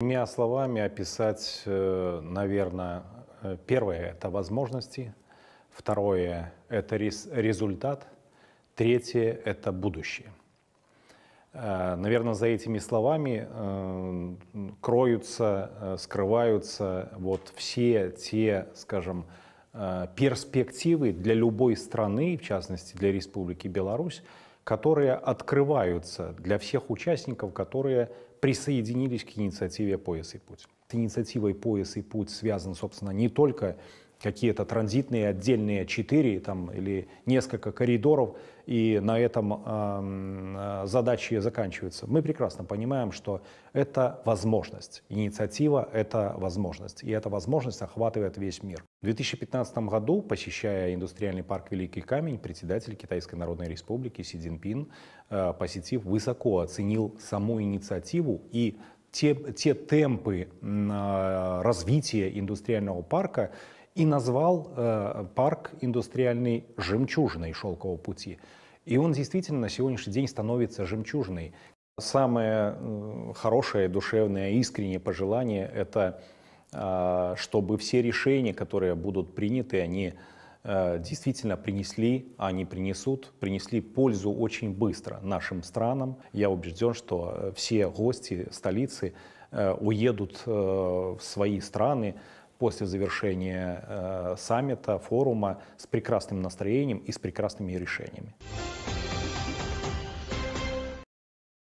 Двумя словами описать, э, наверное, э, первое – это возможности, второе – это результат, третье – это будущее. Э, наверное, за этими словами кроются, скрываются вот все те, скажем, перспективы для любой страны, в частности для Республики Беларусь, которые открываются для всех участников, которые присоединились к инициативе «Пояс и путь». С инициативой «Пояс и путь» связана, собственно, не только какие-то транзитные отдельные четыре там, или несколько коридоров, и на этом эм, э, задачи заканчиваются. Мы прекрасно понимаем, что это возможность. Инициатива — это возможность. И эта возможность охватывает весь мир. В 2015 году, посещая индустриальный парк «Великий камень», председатель Китайской Народной Республики Си Цзиньпин, э, посетив, высоко оценил саму инициативу и те, те темпы э, развития индустриального парка, и назвал э, парк индустриальный жемчужной шелкового пути». И он действительно на сегодняшний день становится жемчужной. Самое э, хорошее, душевное, искреннее пожелание – это э, чтобы все решения, которые будут приняты, они э, действительно принесли, а не принесут, принесли пользу очень быстро нашим странам. Я убежден, что э, все гости столицы э, уедут э, в свои страны, после завершения э, саммита, форума с прекрасным настроением и с прекрасными решениями.